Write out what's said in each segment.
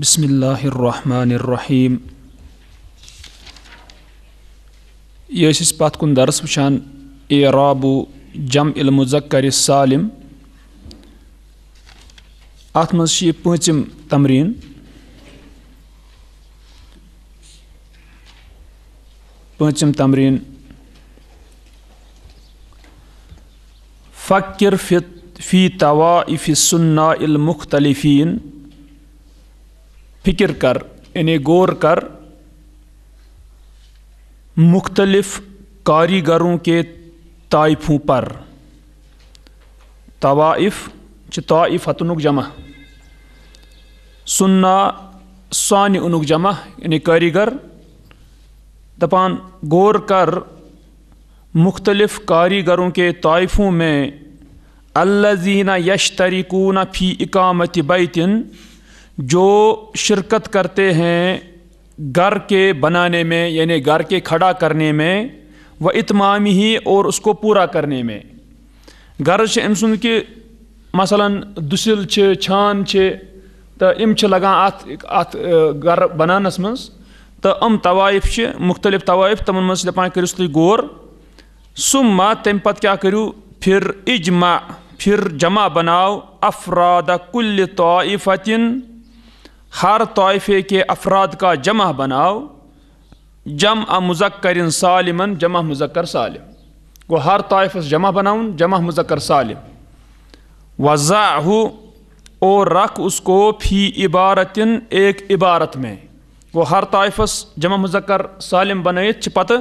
بسم الله الرحمن الرحيم يسس باتكن درس وشان إعراب جمع المذكر السالم أتمنى شيء پنجم تمرين پنجم تمرين فكر في في توائف السنة المختلفين फिक्र कर इन्हें गौर कर मुख्तलफ़ कारीगरों के ताइफों पर तवाइफ़ ताइफ़तनुक जमा सुन्ना सान उनुक जमा यानी कारीगर दपान गौर कर मुख्तलिफ कारीगरों के ताइफों में अल्लाजीना यश तरीकूना फ़ी इकामत बैतिन जो शिरकत करते हैं घर के बनाने में यानी घर के खड़ा करने में व इतमाम ही और उसको पूरा करने में गर्ज अम सुन कि मसला दुसिल छान तो इम लगा अत घर बनानस मज तो अम तवाइफ मुख्तलिफ तवाइफ तमन मज दपान गौर सुम मा तम पत क्या करो फिर इजमा फिर जमा बनाओ अफराद कुल तोफ़तिन हर तोहफ़े के अफराद का जमा बनाओ जम अ मुजक्र सालिमन जमा मुजक्र सालिम वो हर तोहफ़ जमा बनाऊन जमा मुजक्र सालिम वज़ाहु और रख उसको फ़ी इबारतिन एक इबारत में वो हर तयफ़स जमा मुजक्र सालिम बनत पत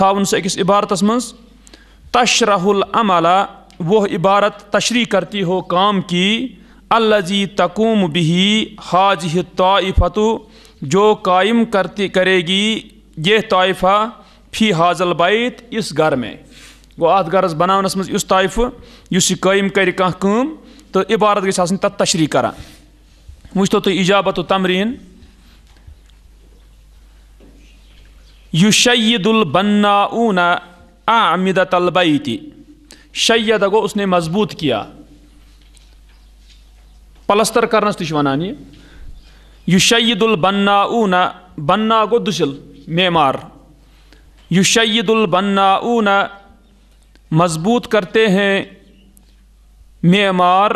थाउन सह इबारत मज तशरहुल अमला वह इबारत तशरी करती हो काम की अल्लाजी तकुम बिही हाज तोफ़तु जो कायम करती करेगी यह तोहफ़ा फ़ी हाजल बैत इस घर में गो अत गरस बनानस मज इस तोहफ़ इस कायम कर कम तो इबारत गई तथ तशरी करान वो तो इजाबत तमरीन युशदुल बन्ना आमिदत अलबैती शैदा को उसने मजबूत किया پلستر کرنس تش ونان یہ شعید البنا اونا بنا گو دسل معمار یہ شعید البنا اونا مضبوط کرتے ہیں معمار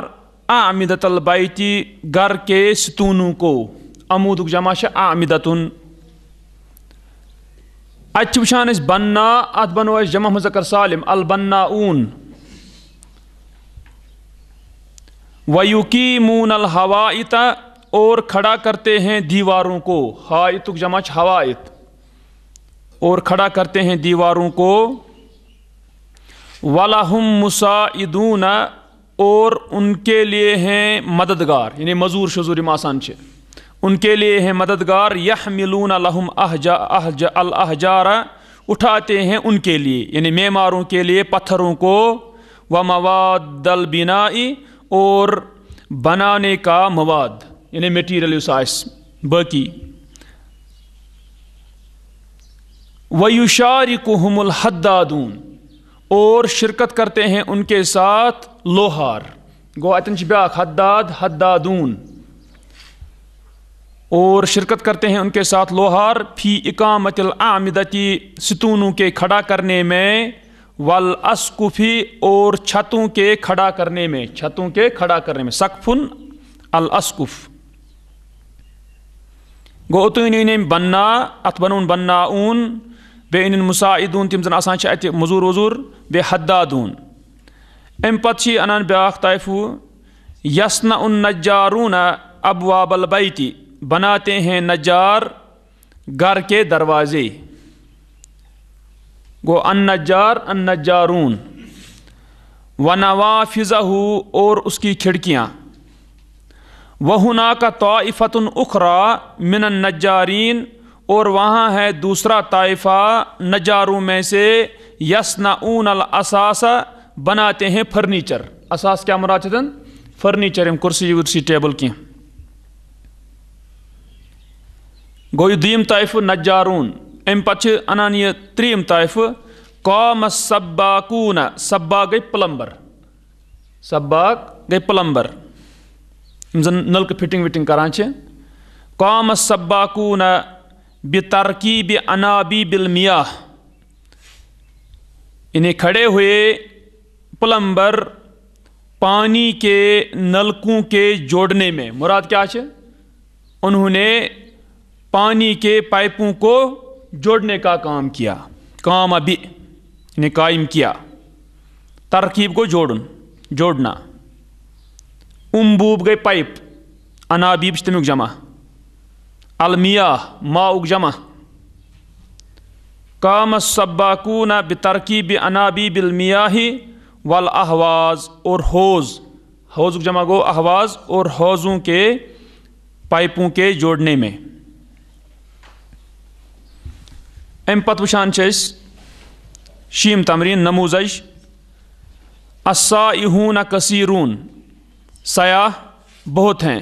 आमिदत अलबाइती घर के सतूनों को अमूदुक जमा आमिदतुन अत वुचान बन्ना अत बनो जमा मुजकर सालिम अलबन्ना ऊन वयुकी अल हवाइत और खड़ा करते हैं दीवारों को हायतुक जमाच हवाइत और खड़ा करते हैं दीवारों को वलाहम मुसाइदून और उनके लिए हैं मददगार यानी मजूर शजूर मासान छे उनके लिए हैं मददगार यह मिलून अलहम अहजा अहजा अलहजारा उठाते हैं उनके लिए यानी मेमारों के लिए पत्थरों को व मवादल बिनाई और बनाने का मवाद यानी मटीरियल आस बाकी वयुशारिकुहमुल हद्दादून और शिरकत करते हैं उनके साथ लोहार गो अतन ब्या हद्दाद हद्दादून और शिरकत करते हैं उनके साथ लोहार फी इकामतिल आमदती सितूनों के खड़ा करने में वल असकुफी और छतों के खड़ा करने में छतों के खड़ा करने में सकफुन अल असकुफ गो तुम बन्ना अत बन बन्ना ऊन बे इन मुसाइदून तम जन अत मजूर वजूर बे हद्दादून अम पे अनान ब्या तायफू यसना उन नजारून अब वाबल बनाते हैं नजार घर के दरवाजे गो अन्नजार अन्नजारून व नवाफिज़हू और उसकी खिड़कियाँ वहुना का तोफ़तन उखरा मिन नजारीन और वहाँ है दूसरा ताइफ़ा नजारों में से अल असासा बनाते हैं फर्नीचर असास क्या मराचन फर्नीचर हम कुर्सी वर्सी टेबल की गोदीम ताइफ नजारून अम पे अनान यह त्रीम तयफ कौम सब्बाकून सब्बा गई प्लम्बर सब्बाक गई प्लम्बर जन नलक फिटिंग विटिंग करान कौम सब्बाकून बि तरकीब अनाबी बिलमिया इन्हें खड़े हुए प्लम्बर पानी के नलकों के जोड़ने में मुराद क्या है उन्होंने पानी के पाइपों को जोड़ने का काम किया काम अभी ने कायम किया तरकीब को जोड़न जोड़ना उम्बूब गई पाइप अनाबीब तमुक जमा अलमिया माउक जमा काम सब्बाकून बतरकीब अनाबीब ही वल अहवाज और हौज हौज जमा गो अहवाज और हौज़ों के पाइपों के जोड़ने में अम पत् वुचान शीम तमरीन नमूज असाइहून कसीरून सयाह बहुत हैं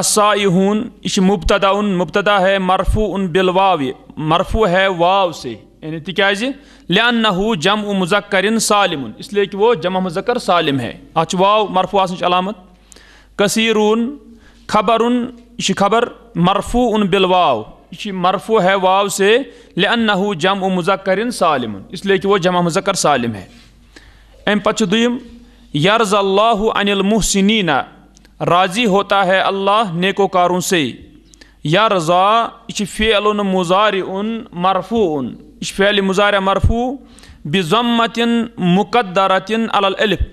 असाइहून इस मुबतदा उन मुबतदा है मरफू उन बिलवाव मरफू है वाव से यानी तिकाज लियान नहू जम उ मुजक्कर सालिम इसलिए कि वो जमा मुजक्कर सालम है अच वाव मरफू आसन अलामत खबर उन खबर मरफू उन बिलवाव यह मरफू है वाव से लहू जम मुजक्र सालिम इसलिए कि वह जमा मुजक्र सालिम है अम पत् दुम यर्ज अल्लाह अनिल मुहसिनीना राज़ी होता है अल्लाह नेकोकारों से या रज़ा यह फ़ेल मुजार मरफू यह फ़ेल मुजार मरफू बिजम्मतिन मुकदरतिन अलिफ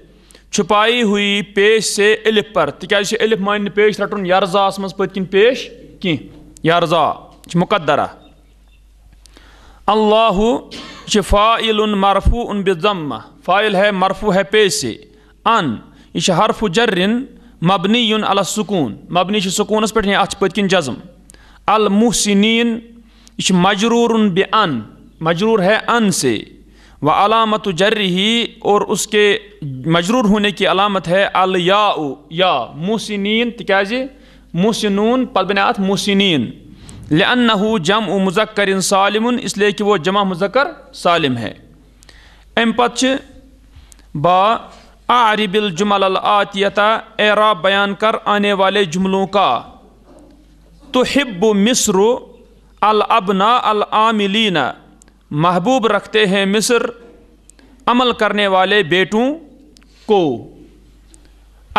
छुपाई हुई पेश से अलिफ पर तिकाज अलिफ मान पेश रटन यर्जास मज पेश कह यर्जा मुकद्दरा अल्लाह यह फ़ाइल मरफू उन बिज़म्मा फ़ाइल है मरफू है पे से अन यह हरफ जर्रन मबनी अलसकून मबनी सकून पे अत पत्किन जजम अलमुहसिन यह मजरूर बे अन मजरूर है अन से व अलामत ही और उसके मजरूर होने की अलामत है अल या या मुहसिन तक तो मुहसिनून पे बने अत मुहसिन लन्नहू जम उ मुजक्कर सालिम इसलिए कि वो जमा मुजक्कर सालिम है अम पत् बा जुमल आतियता एरा बयान कर आने वाले जुमलों का तो हिब्ब मिस्र अलअबना अलआमिलीना महबूब रखते हैं मिस्र अमल करने वाले बेटों को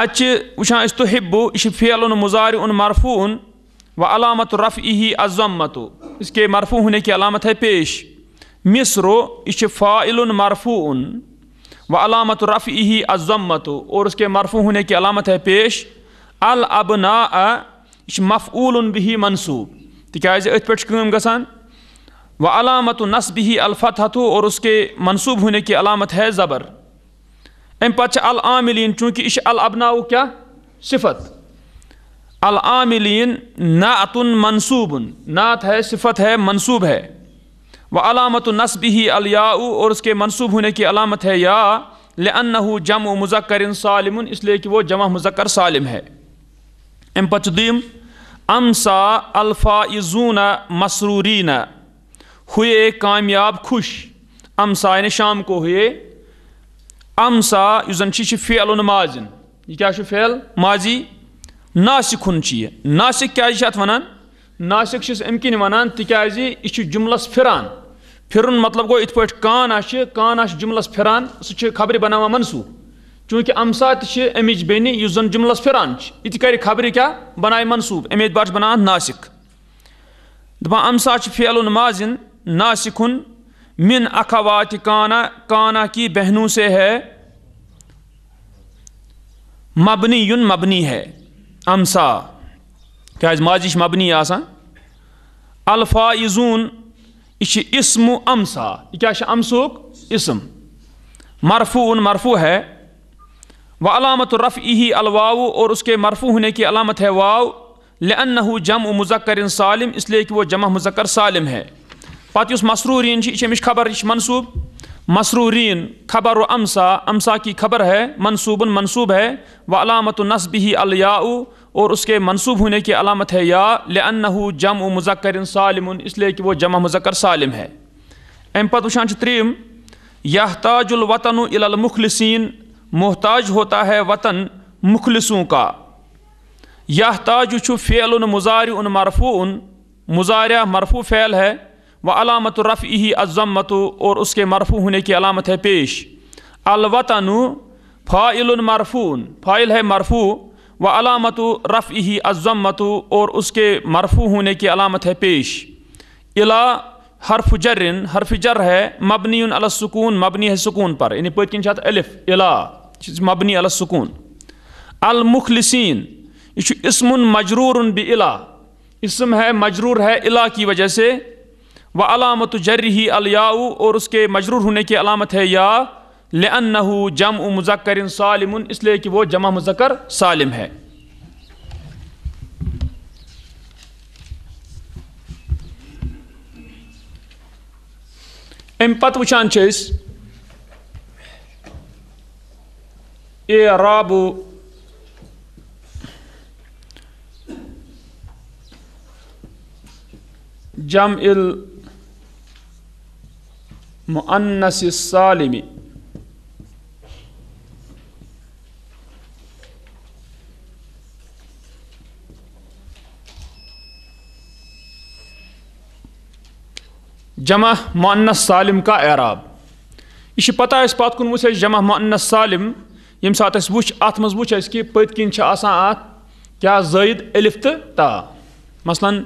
अच वह तो हिब्बु यह फेल उन मुजार उन मरफून व अलामत रफ़ ही अज़म्मत इसके मरफू होने की अलामत है पेश मिस्र इश फ़ाइल मरफू व अलामत रफ़ ही अज़म्मत और उसके मरफू होने की अलामत है पेश अल अबना यह मफूल बिही मनसूब तिकाज़ अथ पे ग व अलामत नस्ब ही अलफ़तहतु और उसके मनसूब होने की अलामत है ज़बर अम पल आमिलीन चूँकि इश अल अबना क्या सिफत अलामिलीन नातुन मनसूबन नात है सिफत है मनसूब है वह अलामत नसब ही अलयाऊ और उसके मनसूब होने की अलामत है या लन्नहू जम मुजक्कर सालिम इसलिए कि वह जमा मुजक्कर सालिम है अम पचदीम अमसा अल्फ़ाइजून मसरूरीन हुए कामयाब खुश अमसा यानी शाम को हुए अमसा युजन फियल माजिन यह क्या फेल माजी नासिक नासिक क्या वन नासिक अमकिन वन तिकाज यह जुमलस फिरान फिरन मतलब गो इत पे कान कान जुमलस फिरान सह खबर बनावा मनसूख चूँकि अमसा तमिच बेनि जुमलस फिरान यह कर खबर क्या बनाए मनसूब अमे एतबार बना नासिक दपा अमसा फेल माजिन नासिक मिन अखवात काना काना की बहनू से है मबनी मबनी है امسا کیٛازِ ماضی چھِ مبنی آسان الفایزوٗن یہِ چھِ اسمو امسا یہِ کیٛاہ چھِ امسوٗک اسم مرفوٗن مرفوٗ ہے व अलामत रफ़ ही अलवाऊ और उसके मरफू होने की अलामत है वाव लहू जम मुजक्र सालिम इसलिए कि वह जमा मुजक्र सालिम है पत उस मसरूरीन अमिश खबर यह मनसूब मसरूरीन खबर अमसा अमसा की खबर है मनसूबन मनसूब है व अलामत नस्ब ही अलयाऊ और उसके मनसूब होने की अलामत है या लन्नहू जम उ मुजक्र सालम इसलिए कि वह जमा मुजक्र सालम है अम पत वान त्रीम ताजुलवतन अलमुखलसिन मोहताज होता है वतन मुखलसों का यह यहताज फ़ेल मुजार मरफून मुजारा मरफू फ़ैल है व अलामत रफ़ ही अजमत और उसके मरफू होने की अलामत है पेश अलवतन फ़ाइल मरफून फ़ाइल है मरफू व अलामतु रफ़ ही अज़म्मत और उसके मरफू होने की अलामत है पेश अला हरफ जर्रन हरफ जर है मबनी अलसकून मबनी है सुकून पर यानी पतिन अलिफ इला मबनी अलसकून अलमुखलसिन यह इसम मजरूर इला इसम है मजरूर है अला की वजह से व अलामत जर्र ही अलयाऊ और उसके मजरूर होने की अलामत है या लन्नहू जम मुजक्र सालिम इसलिए कि वो जमा मुजक्र सालिम है अम पत् वान ए जम इल मुअन्नस सालिमी जमा मानस सालिम का एराब यह पता पत कुन वुच जमा मानस सालिम ये सात वह अत मज वुच कि पत किन अत क्या जायद अलिफ तो ता मसलन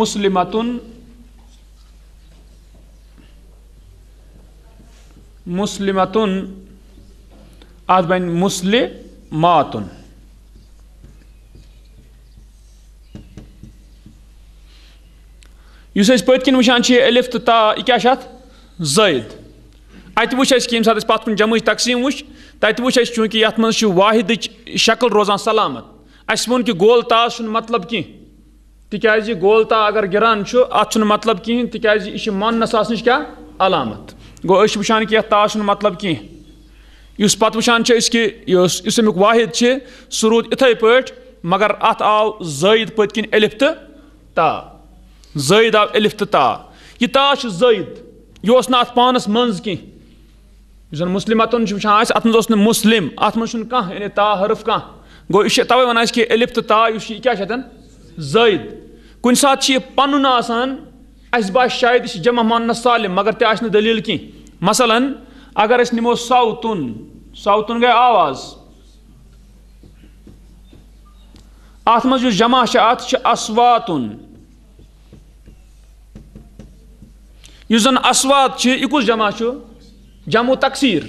मुस्लिमतुन मुस्लिमतुन अत बन मातुन इस पत्किन वुचान अलिफ तो ता यह क्या जैद अत वो कि सात पत् कुन जम तकसीम वुच तत वो चूँकि ये मे वाहिद शक्ल रोजान सलामत अस वो कि गोल ता मतलब कह तिकाज गोल ता अगर गिरान अत मतलब कहें तिकाज यह मोनस आसन क्या अलामत गो वान कि ता मतलब कह इस पत् वान कि वाहिद सह रूद इथे पे मगर अत आव जैद पत्किन अलिफ तो ता जैद आव एलिफ ता यह ता जैद यह अत पानस मज कह मुस्लिमतन अत मज मुस्लिम अत मज कह हरफ कह ग तवे वन कि एलिफ ता यह क्या जैद कुन सात यह पन अस बास शायद यह जमा मान साल मगर तह दलील कह मसला अगर अस नमो साउतुन साउतुन गए आवाज़ अत मज जमा अत असवातुन यह जन असवात यह कुछ जमा जमू तकसीर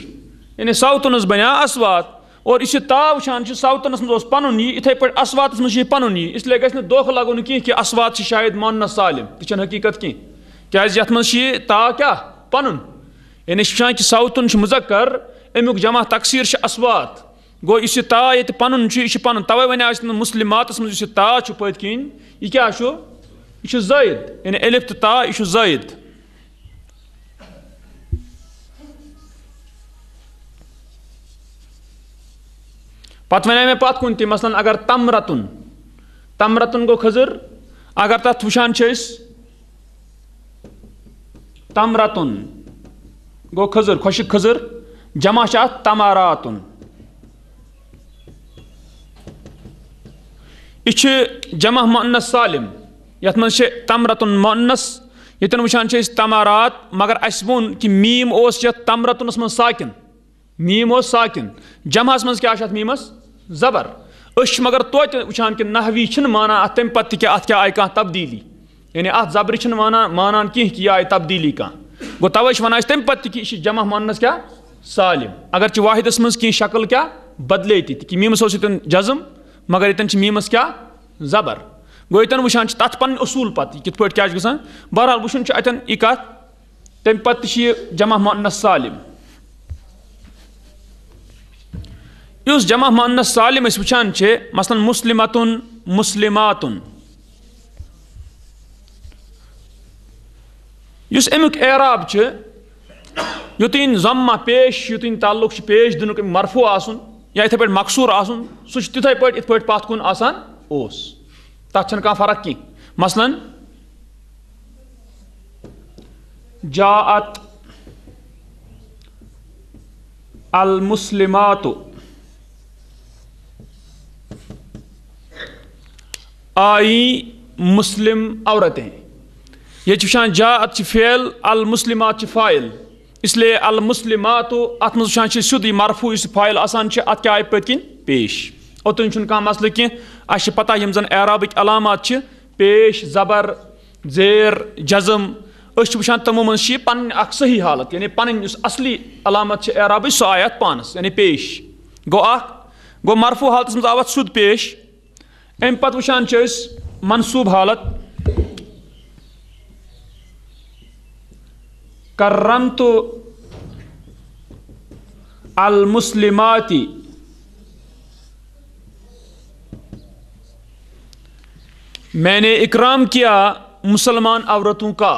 यानी साउथन बनिया असवात और यह ताव वचान साउथनस मज पन यह इथे पे असवात मज पन इसलिए गो दोख लगन कह कि असवात शायद मानना सालिम यह हकीकत कह क्या ये ता क्या पन यानी कि साउथन मुजक्कर अमुक जमा तकसीर असवात गो इस ता ये पन यह पन तवे वन मुस्लिमात मज ता पत क्या यह जायद यानी एलिफ तो ता यह जायद पत् वन मे पत् कुन अगर तम रतुन तम रतुन गो खजर अगर तथ वुचान तम रतुन गो खजर खुशक खजर जमा अत तमारातुन यह जमा मुन्नस सालिम ये मे तम रतुन मुन्नस यन वुचान तमारात मगर अस वोन कि मीम उस तम रतुनस मा मीम उस साकिन जमास मं मीमस जबर अस मगर तोत कि नहवी माना अत तम पे अत क्या आय कह तब्दीली यानी अत जबर मानान मानान कह कि यह आय तब्दीली कह गो तवे वन तम पे कि यह जमा मानस क्या सालिम अगर वाहिदस मं कह शक्ल क्या बदले कि मीमस योन जजम मगर यतन मीमस क्या जबर गो यन वन असूल पत कित पे क्या बहरहाल वुन अतन यह कत तम पे जमा मानस सालिम इस जम मान सालम वुचान मसलन मुस्लिमत मुस्लिमात इस अमुक एराब युत जम्मा पेश युत तल्लुक पेश दिन मरफू आसुन या इथे पेट मकसूर आसुन सुच तिथे पेट इथे पेट पाथ कुन आसान ओस तथा कहां फरक की मसलन जात अल मुस्लिमातु आई मुस्लिम औरतें ये वुचान जा फेल अल मुस्लिमात फाइल इसलिए अल मुस्लिमात अत मजान सिद मरफू इस फाइल आसान अत क्या आय पत पेश ओतन कह मसल कह पता यम जन एराब अलामत पेश जबर जेर जजम अस वुचान तमो मज पन सही हालत यानी पन असली अलामत एराब सह आय अत पानस यानी पेश गो गो मरफू हालत मज आव पेश अम पत् वुचान मनसूब हालत करम तो अलमुसलिमाती मैंने इकराम किया मुसलमान औरतों का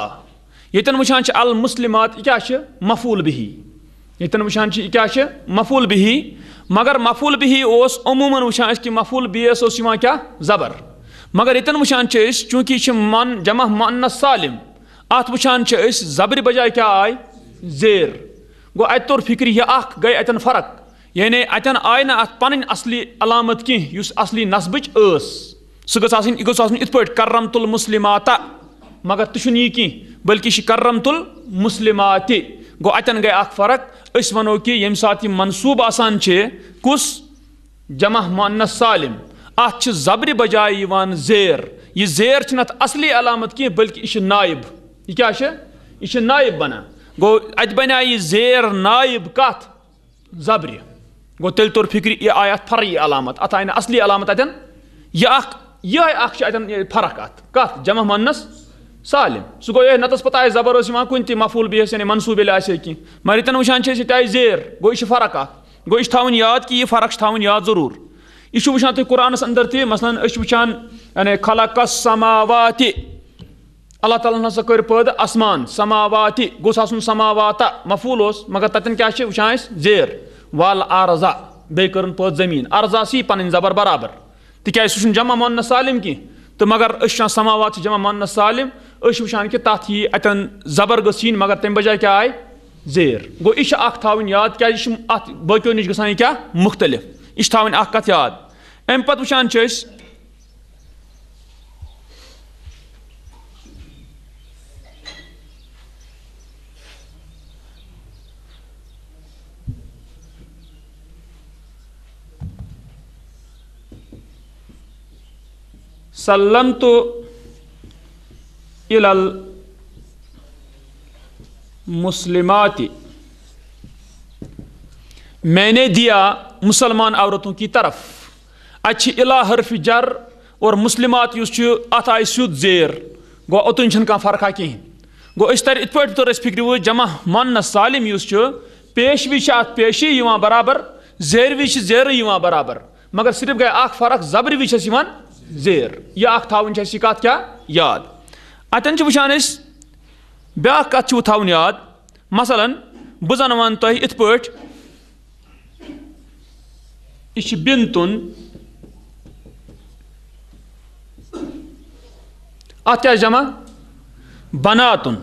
यतन वुचान अलमुसलिमात यह मफूल बही यतन वुचान यह मफूल बही मगर मफूल बिही उमूमन वुचान कि मफूल बियस क्या जबर मगर यन वुचान चूँकि मन जमा मनस सालिम अत वुचान जबर बजाय क्या आय जेर गो अत तौर फिक्र यह अख गई अतन फर्क यानी अतन आय ना अत पन असली अलामत कह असली नस्बच ऐस पे कर्रम तुल मुस्लिमाता मगर तुन यह कह बल्कि करम तुल मुस्लिमाति गो अतन गई अख फर्क अस वो कि ये सात यह मनसूब आसान कुस जमा मुन्नस सालिम अत जबर बजाय जेर यह जेर अत असली अलामत कह बल्कि यह नायब यह क्या यह नायब बना गो अत बन यह जेर नायब कत जबर गो तेल तौर फिक्र यह आय अत फर् अलामत अत आय असली अलामत अतन यह यह अत फर्क अत कत जमा मुन्नस سالم سُہ گوٚو یِہوٚے نَتہٕ پَتہ آسہِ زَبر ٲس یِوان کُنہِ تہِ مفوٗل بیٚیہِ ٲسۍ یعنی منصوٗب ییٚلہِ آسہِ ہے کینٛہہ مگر ییٚتٮ۪ن وٕچھان چھِ أسۍ ییٚتہِ آیہِ زیر گوٚو یہِ چھِ فرق اَکھ گوٚو یہِ چھِ تھاوٕنۍ یاد کہِ یہِ فرق چھِ تھاوٕنۍ یاد ضروٗر یہِ چھُ وٕچھان تُہۍ قُرآنَس اَندر تہِ مثلاً أسۍ چھِ وٕچھان یعنی خلقس سماواتہِ اللہ تعالیٰ ہَن ہسا کٔر پٲدٕ اَسمان سماواتہِ گوٚژھ آسُن سماواتا مفوٗل اوس مگر تَتٮ۪ن کیٛاہ چھِ وٕچھان أسۍ زیر وَل آرزا بیٚیہِ کٔرٕن پٲدٕ زٔمیٖن ارزا سی پَنٕنۍ زَبر برابر تِکیازِ سُہ چھُنہٕ جمع ماننہٕ سالِم کینٛہہ تہٕ مگر أسۍ چھِ سماوات چھِ جمع ماننہٕ سالِم वहान कि तथ यी अतन जबरदस्त इन मगर तमें बजाय क्या आए जेर गो यह तवन याद क्या यह बो नश ग क्या मुख्तलिफ यह तवन अत याद अम पत वहान सलम तो इलल मुसलमाती मैंने दिया मुसलमान औरतों की तरफ अच्छी इला हरफ जर और मुसलमात अत आय सिद जेर गो ओतन कह फर्का कहें गो तर इत पे फिक्र जमा मान सालिम पेशवी अत पेशी बराबर जेरवी जेर बराबर मगर सिर्फ गई अख फर्क जबरवी जेर यह अख थावन क्या याद अतन वुचान ब्या कथ थवन याद मसलन बन वन तुह इत पे यह बिन तुन अत क्या जमा बनातुन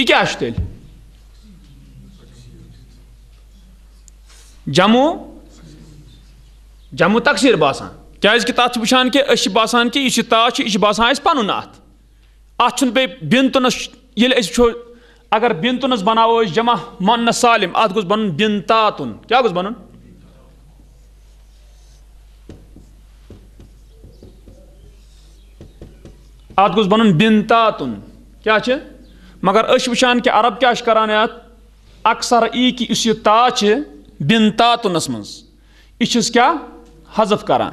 यह क्या तेल जमू जमू तकसीर बसान क्या तथ वुचान कि बसान कि यह ताश यह बसान पन अत अत पे बिन तुनस ये अगर बिन तुनस बनाव जमा मन सालिम अत गोस बन बिन तातुन क्या गोस बन अत गोस बन बिन तातुन क्या मगर वुचान कि अरब क्या करान अत अक्सर ई कि यह ता बिन तातुनस मज यह क्या حذف کران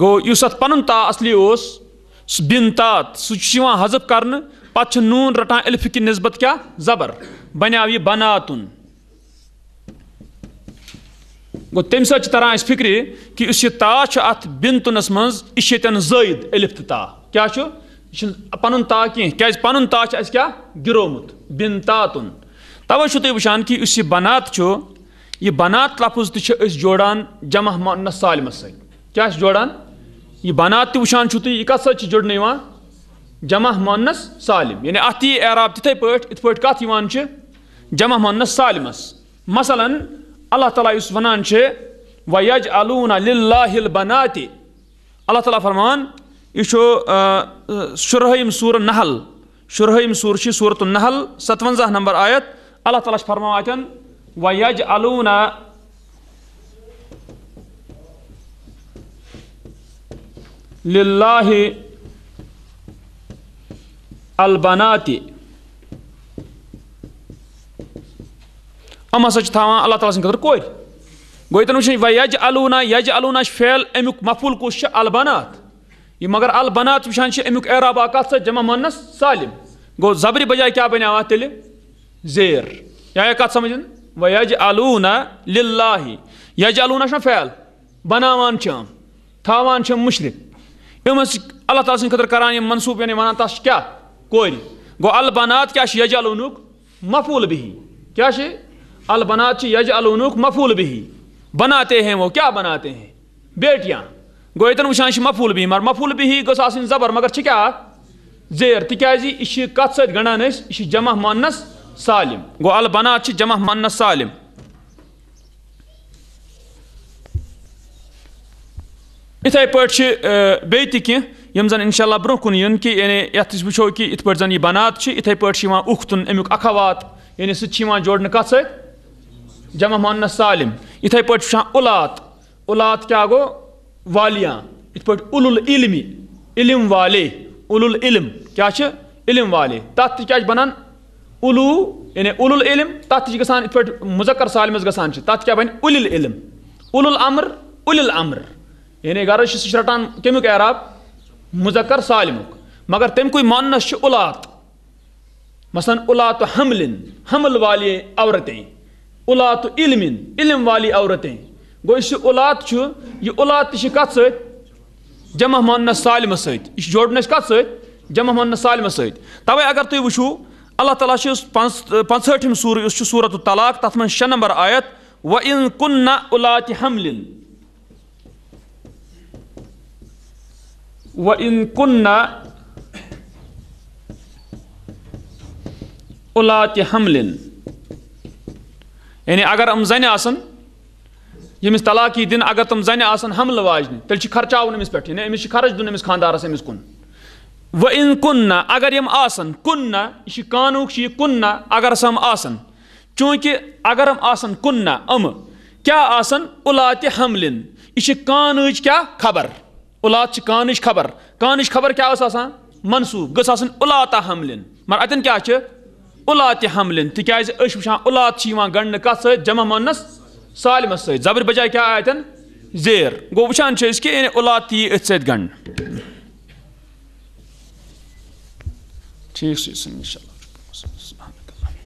گو یُس اَتھ پَنُن تا اَصلی اوس سُہ بِن تات سُہ چھُ یِوان حذف کرنہٕ پَتہٕ چھُ نوٗن رَٹان الفہٕ کہِ نسبت کیٛاہ زبر بَنیو یہِ بناتُن گوٚو تَمہِ سۭتۍ چھِ تَران اَسہِ فِکرِ کہِ یُس یہِ تا چھُ اَتھ بِنتُنَس منٛز یہِ چھِ ییٚتٮ۪ن زٲیِد الِف تہٕ تا کیٛاہ چھُ یہِ چھُنہٕ پَنُن تا کینٛہہ کیٛازِ پَنُن تا چھُ اَسہِ کیٛاہ گِرومُت بِن تاتُن تَوَے چھُو تُہۍ وٕچھان کہِ یُس یہِ بنات چھُ यह बनात लफज तो जोड़ान जमा मुन्नस सालमस क्या जोड़ान यह बनात तो वुचान तुम यह कत जोड़न जमा मुन्नस सालिम यानी अत यह एराब तथे पे इत पे कत जमा मुन्नस सालमस मसला अल्लाह ताला उस वनान वज अलून लाहिल बनाति अल्लाह ताला फरमान यह शुरहम सूर नहल शुरहम सूर सूरत नहल सतवंजा नंबर आयत अल्लाह ताला फरमान वयज अलूना लाही अलबनाति हम हसा थान अल्लाह ताली सद कोर गई वो यज अलूना यज अलूना फेल अमुक मफूल कुछ अलबनात यह मगर अलबनात वान अमुक एराब अत जमा मानस सालिम गो जबरी बजाय क्या बना तेल जेर यह कत समझ वज यज अलूना लाही यज अलूना फैल बनावान चम थावान चम मुशरक इम अल्लाह ताला सद खतर करान यम मनसूब यानी वन तस् क्या कोर गो अलबनात क्या यज अलून मफूल बिही क्या अलबनात यज अलून मफूल बिही बनाते हैं वो क्या बनाते हैं बेटियाँ गो यन वह मफूल बिही मगर मफूल बिही गबर मगर क्या जेर तिज यह कत सत गणान जमा मानस सालिम गो अल बना जमा मन सालिम इथे पे बे कम जन इनशाला ब्रोह कुन युन कि यानी ये वो कि इत पे जन यह बनात इथे पे उख तुन अमुक अखवात यानी सह जोड़ कत स जमा मन सालिम इथे पे उलात उलात क्या गो वालिया इत पे उलुल इलमी इलम वाले उलुल इलम क्या इलम वाले तथ क्या बनान उलू यानी उलुल इलम तथ इत पे मुजक्र सालमस ग तथ क्या बन उलिल इलम उलुल अम्र उलिल अम्र यानी गर्ज सह रटान कमिक एराब मुजक्र सालमुक मगर तम कोई मानस उलात मसन उलात हमलिन हमल वाले औरतें उलात इलमिन इलम वाली औरतें गो इस उलात यह उलात कत स जमा मानस सालम सोड़ कत स जमा मानस सालम सवै अगर तुम वो अल्लाह ताला पंसठम सूर इस सूरत तलाक तथ मे शे नंबर आयत व इन कुन उलात हमलिन व इन कुन उलात हमलिन यानी अगर हम जन आमस तलाक यी दिन अगर तम जन हमल वाजन तेल खर्चा अमिस पे अमिस खर्च दिन अमिस खानदारस अमिस कुन व इन कुन्ना अगर यम आसन कुन्ना यह कानूक यह कुन्ना अगर सम आसन चूंकि अगर हम आसन कुन्ना अम क्या आसन उलात हमलिन यह कान क्या खबर उलात कान खबर कान खबर क्या उस आसान मनसूब गस आसन उलाता हमलिन मगर अतन क्या चे उलात हमलिन तिकाज वहाँ उलात गंड कत समा मोनस सालमस सबर बजाय क्या आयतन जेर गो वान कि उलात यी अथ गंड isso, inshallah.